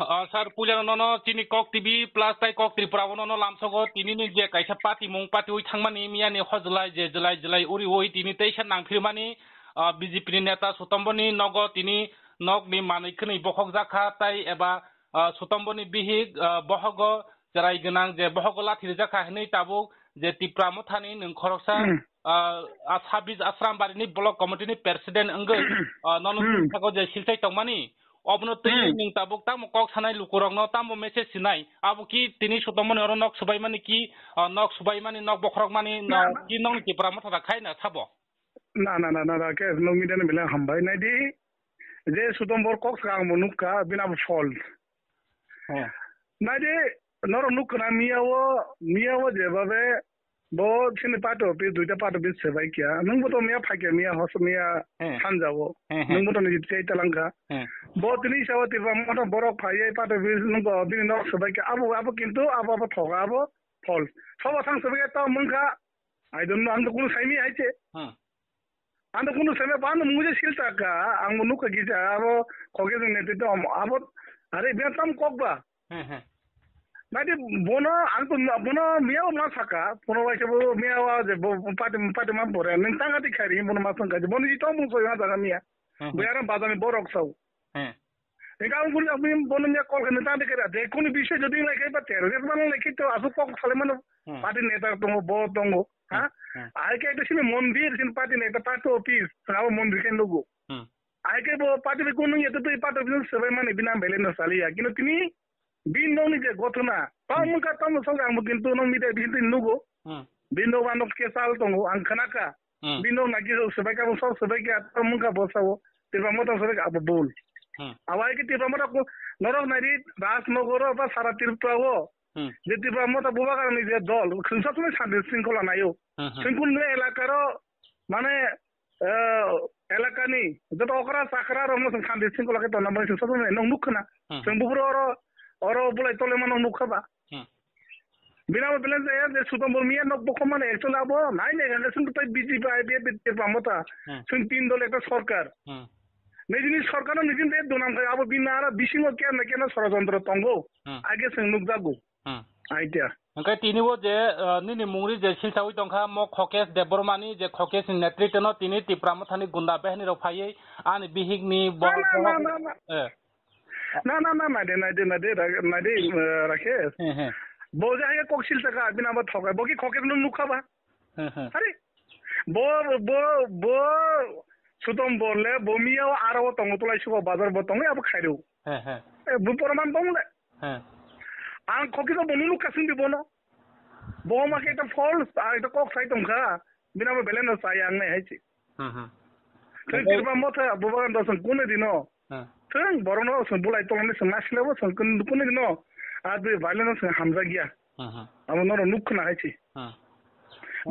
Sir পূজা নন তিনি কক টিভি প্লাছ তাই কক ত্ৰিপুৰা বন লামচক তিনি নি যে কাইছে পাতি মং পাতি উই থাংমানি মিয়ানি সজলাই জে জলাই জলাই উৰি ঐ তিনি তেইছে নাংফিৰমানি বিজেপিৰ নেতা সুতম্বনি নগ তিনি নগ নি মানুহখিনি বসক জাখা তাই এবা সুতম্বনি বিহি বহগ জেৰাই গোনাং যে বহগ লাঠিৰে জাখা হেনে তাবুক যে টিপ্ৰা মথানি নোংখৰক ছাৰ ছাব্বিছ আশ্ৰামবাৰীনি ব্লক কমিটিনি প্ৰেচিডেণ্ট অংগ নন যে শিলচাই তংমানি অবনো তুমি তাবক তাম কক সানাই লুকুরক ন তাম মেসেজ সিনাই আবু কি তিনি শতমন অর নক সবাই মানে কি নক সবাই মানে নক বখরক মানে কি নং কি প্রামত থাকা খাই না থাব না না না না কে লমি দেন বিলা হামবাই নাই দি যে শতমবর কক গাং মনুকা বিনা ফল হ্যাঁ নাই দি নর নুক না মিয়াও মিয়াও যেভাবে বহুত খিনি পাটো দুইটা পাটো বিচ্ছে বাইকিয়া नोंबोथ' मिया फाइकिया मिया हस मिया सानजाबो नोंबोथ' नि जितके तलंगा बहुत नि हिसाब तिबा मत बरक फाइए पाटो बिस नोंबो बिनि नक्स बाइकिया आबो आबो किन्तु आबो आबो ठगाबो फल सब थां सबे त मंखा आई डोंट नो आंदो कुन साइमी आइचे आंदो कुन समय पान मुझे सिलता का आंगो नुका गिजा आबो खगे ने तो आबो अरे बेतम कोकबा మరి బోన అంత బోన ಮೇವು ಮಾಸಾಕ ಪುನ ವೈಸಬು ಮೇವ ಪಾಟಿ ಪಾಟಿ ಮಾಪೋರೆ ನಿನ್ ಸಂಗತಿ ಖರಿ ಮುನ ಮಾಸಂ ಕಜಿ ಬೋನ ಇತೋ ಮುಸ ಯಾ ಜಾಗ ಮಿಯಾ ಬೇರೆ ಬಾದಾಮಿ ಬೋರಕ್ ಸಾವು ಈಗ ಅವ್ನು ಗುಡಿ ಅಮ್ಮಿ ಬೋನ ಮಿಯಾ ಕಾಲ್ ಕನೆ ತಾಂದೆ ಕರೆ ಅದೇ ಕೊನಿ ವಿಷಯ ಜೊತೆ ಲೈಕೆ ಬತ್ತೆ ರೇಟ್ ಮನ ಲೈಕೆ ತೋ ಅಸು ಪೋಕ್ ಫಲೆ ಮನ ಪಾಟಿ ನೇತಾ ತೋ ಬೋ ತಂಗೋ ಹಾ ಆಯ್ಕೆ ಇದು ಸಿಮೆ ಮಂದಿರ್ ಸಿನ್ ಪಾಟಿ ನೇತಾ ಪಾಟೋ ಪೀಸ್ ಸಾವು ಮಂದಿರ್ ಕೆನ್ ಲುಗು ಆಯ್ಕೆ ಪಾಟಿ ಕೊನು ಯತ ತೋ ಪಾಟೋ ಬಿನ್ ಸವೆ ಮನೆ ಬಿನಾಂ ಬೆಲೆ ನಸಾಲಿ ಯಾ ಕಿನು ತಿನಿ बिन्दौनिके गथना तमुका तमु सङ्ग आम किन्तु नौ मिदे बिन्तिन नुगो बिन्दौ बानक के साल तंगो अंखनाका बिन्दौ नाकि जो सबैका बो सब सबैका तमुका बसावो तिरबा मत सबैका अब बोल आवाय के तिरबा मत को नरक नारी रास नगर बा सारा तिरपा हो जे तिरबा मत बुबा कारण जे दल खिंसा तुमे शांति श्रृंखला नायो सिंकुल ने एलाकार माने এলাকানি যত অকরা চাকরা রমন শান্তি শৃঙ্খলাকে তো নাম্বার সিস্টেম নং মুখ না সিংপুর oro pula তলে lemon nuk kaba bina mo যে ya মিয়া sutam bol miya nok নাই mane ekto labo পাই ne gane sun tai biji pa ai bi pamota sun tin সরকার নেজিনি সরকারও নিজেন দে দুনাম থাকে আবো বিনা আর বিশিং কে না কেন ষড়যন্ত্র তঙ্গ আগে সং নুক জাগু আইতা ওকে তিনি যে নিনি মুংরি যে সিলসা উই তংখা ম খকেশ দেবরমানি যে খকেশ নেতৃত্ব ন তিনি তিপ্রাম থানি গুন্ডা বেহনি রফাই আন বিহিগনি বড় না না না নাইডে দে নাইডে দে রাকেশ হ্যাঁ, হ্যাঁ। বউ যে আগে ককশিল টাকা আবিন আবার থকা কি খকের নুন লুকাবা হ্যাঁ, আরে বো বো বো সুতম বললে বমিয়াও আরো তঙ্গ তোলাই শুভ বাজার বতঙ্গ আবার খাইরেও প্রমাণ পামলে আং খকি তো বনু লুকাসিন দিব ন বউ এটা ফলস আর এটা কক সাই তঙ্কা বিনা বেলেন সাই আং নাই হাইছি হুম হুম তিরবা মত বুবাগান দসন কোনে দিনো जों बर' न सों बोलाय तलानो सोंना सिलाबो सों कुन न आद बे बायलन सों हामजा गिया आमो न नुख ना हायछि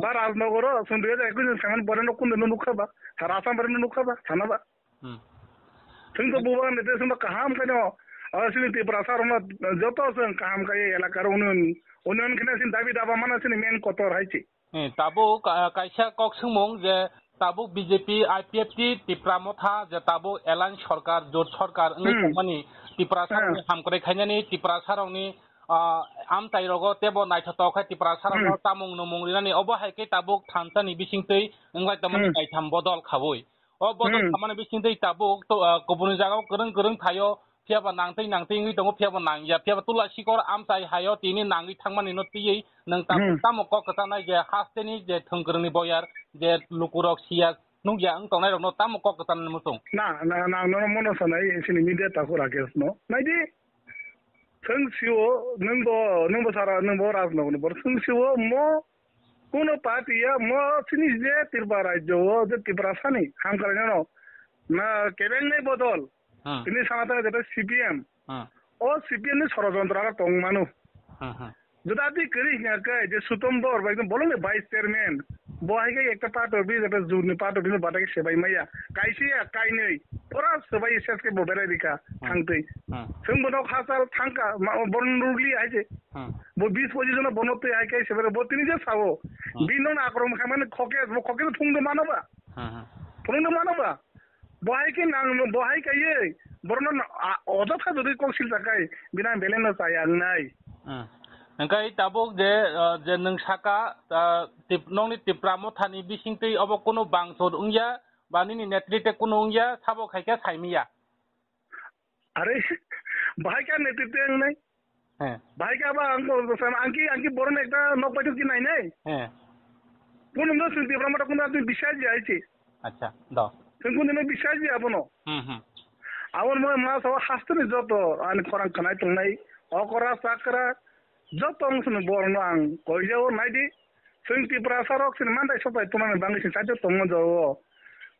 बार राजनगर सों दुया जाय कुन सांगन बरे न कुन नुखबा सारा आसाम बरे नुखबा थानाबा सों तो बुवा ने सों कहाम कने असली ते प्रसार न जतो सों काम काय एलाकार उनन उनन खने सिन दाबी दाबा मानसिन मेन कतर हायछि ताबो कायसा कक सों मों जे tabuk BJP IPF ti tipramo tha je tabuk elan sarkar jor sarkar ni mani tiprasar ni ham kore khaina ni tiprasar ni am tai rogo tebo naithoto kha tiprasar no tamung no mung rinani obo hai ke tabuk thanta ni bising tei ngai tamani kai tham bodol khaboi o bodol khamani bising tei tabuk to kobun jagao kurung kurung thayo phiaba nangtei nangtei ngi tongo phiaba nangya phiaba tula sikor amtai hayo tini nangi thangmani no tiyi nang tamuk tamuk ko kata nai je hasteni je thungkrungni boyar je lukurok siak nung yang kong nai no tam kok kesan musung na na na no mono sanai sini media ta kura kes no nai di sung siwo nung bo nung bo sara nung bo ras no bo sung siwo mo kuno patiya mo sini je tirba rajyo je tirba sani ham karane no na keben nei bodol ini sanata jeta CPM ও CPM ষড়যন্ত্র আর টং মানুষ যদি আপনি করিস না যে সুতম্বর একদম বলুন বাইস চেয়ারম্যান बहायकै एक त पाटो बिच एउटा जुर्ने पाटो बिच भटाकै सेबाय मैया गायसे गायनै फरा सेबाय सेसके बबेरा दिखा थांतै जों बनाव खासाल थांका बन रुगली आइजे ब बिस पचिस जना बनते आइके सेबारे ब তিনি যে চাবো বিনন আক্রম খাই মানে খকে খকে থুং দে মানবা থুং দে মানবা বহাইকে নাং বহাইকে ইয়ে বরণ অযথা যদি কৌশিল থাকাই বিনা বেলেন চাই আর নাই ngay tabuk je je nung saka tip nong ni tip ramo thani bising tei abo kono bang sod ungya bani ni netrite kono ungya sabo khaika saimiya আরে ভাই কা নেতৃত্বে নাই ভাই কা বা আঙ্কি আঙ্কি বড় একটা নক পাইছো কি নাই নাই কোন দিন শুনতে আমরা কোন আপনি বিশ্বাস যাইছি আচ্ছা দাও কোন দিন বিশ্বাস যাই আপন আমার মা সব হাসতে যত আনি করাং খানাই তো নাই অকরা চাকরা jotongsini borno ang koijao naidi sengti prasarok sini mandai sopai tumani bangisini sajo tongo jowo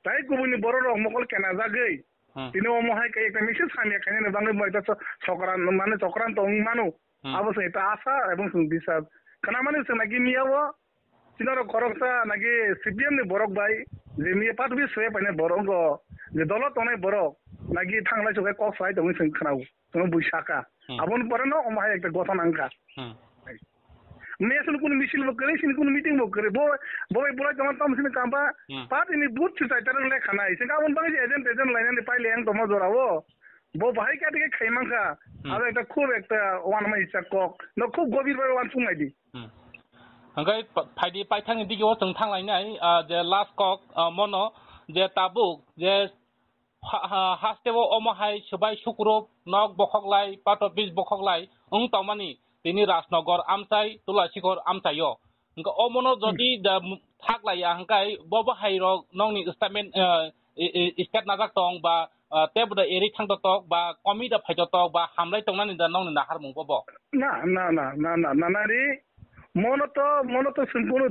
tai gubuni bororok mokol kena jagei tini omo hai kai ekta misi sanya kanya ni bangi mai tatsa chokran mani chokran tong manu abo sengi ta asa abo sengi disa kana mani sengi nagi miya wo tinaro korok sa nagi sibiyam ni borok bai je miya patubi sue panya borongo je dolo tonai borok নাকি থাংলাই চোখে cock সাই তুমি সঙ্গে খানাও তুমি বৈশাখা আবন পরে না অমায় একটা Gotha নাঙ্কা মেয়ে শুনে কোন মিছিল বক করে শুনে কোন মিটিং বক করে বই বলা তোমার তাম শুনে কাম্পা পাত ইনি বুথ চুতাই তার লে খানা আইছে কামন পাঙ্গে এজেন্ট এজেন্ট লাইনে পাইলে এং তোমার জোরাবো বো ভাই কে দিকে খাইমাঙ্কা আর একটা খুব একটা ওয়ান মাই ইচ্ছা কক ন খুব গভীর ভাবে ওয়ান দি थांलायनाय जे लास्ट कक मन जे ताबुक जे হাস্তেও অমহাই সবাই সুক্রব নগ বখকলাই পাট বীজ বখগলাই ওং তমানি তিনি রাজনগর আমসাই তুলাশিখর আমসাইও অমন যদি থাকলাই হাই ববহাই নংনি স্টেটমেন্ট স্টেট নাজাক তং বা টেব এরি থাং তক বা কমি দা ফাইত তক বা হামলাই তংনানি দা নংনি নাহার মুবব না না না না না না না রে মনত মনত সম্পূর্ণ